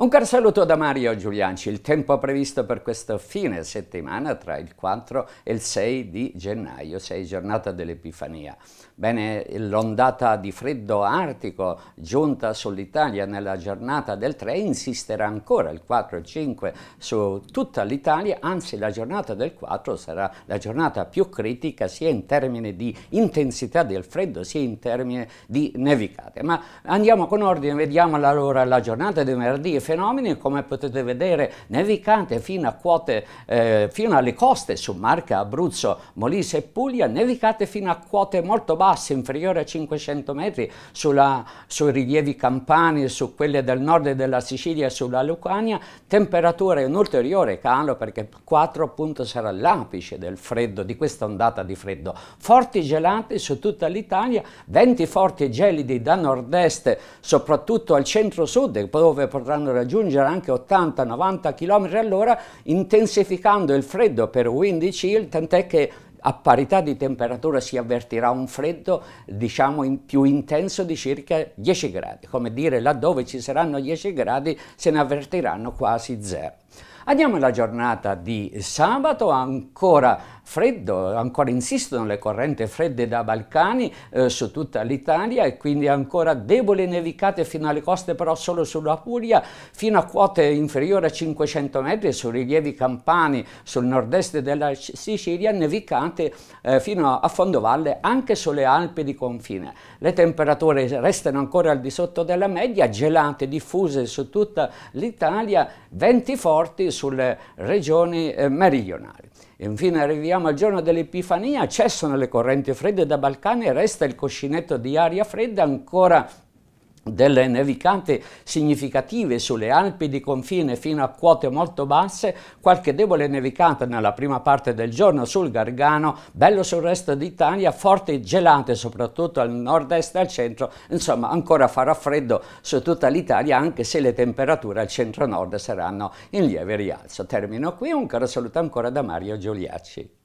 Un caro saluto da Mario Giulianci, il tempo previsto per questo fine settimana tra il 4 e il 6 di gennaio, 6 giornata dell'Epifania. Bene, l'ondata di freddo artico giunta sull'Italia nella giornata del 3 insisterà ancora il 4 e il 5 su tutta l'Italia, anzi la giornata del 4 sarà la giornata più critica sia in termini di intensità del freddo sia in termini di nevicate. Ma andiamo con ordine, vediamo allora la giornata di venerdì fenomeni, come potete vedere, nevicante fino, quote, eh, fino alle coste su Marca, Abruzzo, Molise e Puglia, nevicate fino a quote molto basse, inferiore a 500 metri, sulla, sui rilievi campani, su quelle del nord della Sicilia e sulla Lucania, temperature in ulteriore calo perché 4 appunto sarà l'apice del freddo, di questa ondata di freddo. Forti gelate su tutta l'Italia, venti forti e gelidi da nord-est, soprattutto al centro-sud, dove potranno raggiungere anche 80-90 km all'ora, intensificando il freddo per Windy chill, tant'è che a parità di temperatura si avvertirà un freddo diciamo in più intenso di circa 10 gradi, come dire laddove ci saranno 10 gradi se ne avvertiranno quasi zero. Andiamo alla giornata di sabato, ancora freddo, ancora insistono le correnti fredde da Balcani eh, su tutta l'Italia e quindi ancora deboli nevicate fino alle coste però solo sulla Puglia, fino a quote inferiori a 500 metri su rilievi campani sul nord-est della Sicilia, nevicate eh, fino a fondovalle anche sulle Alpi di confine. Le temperature restano ancora al di sotto della media, gelate diffuse su tutta l'Italia, venti forti sulle regioni eh, meridionali. Infine arriviamo al giorno dell'Epifania, cessano le correnti fredde da Balcani e resta il cuscinetto di aria fredda ancora delle nevicate significative sulle Alpi di confine fino a quote molto basse, qualche debole nevicata nella prima parte del giorno sul Gargano, bello sul resto d'Italia, forti gelate soprattutto al nord-est e al centro, insomma ancora farà freddo su tutta l'Italia anche se le temperature al centro-nord saranno in lieve rialzo. Termino qui, un caro saluto ancora da Mario Giuliacci.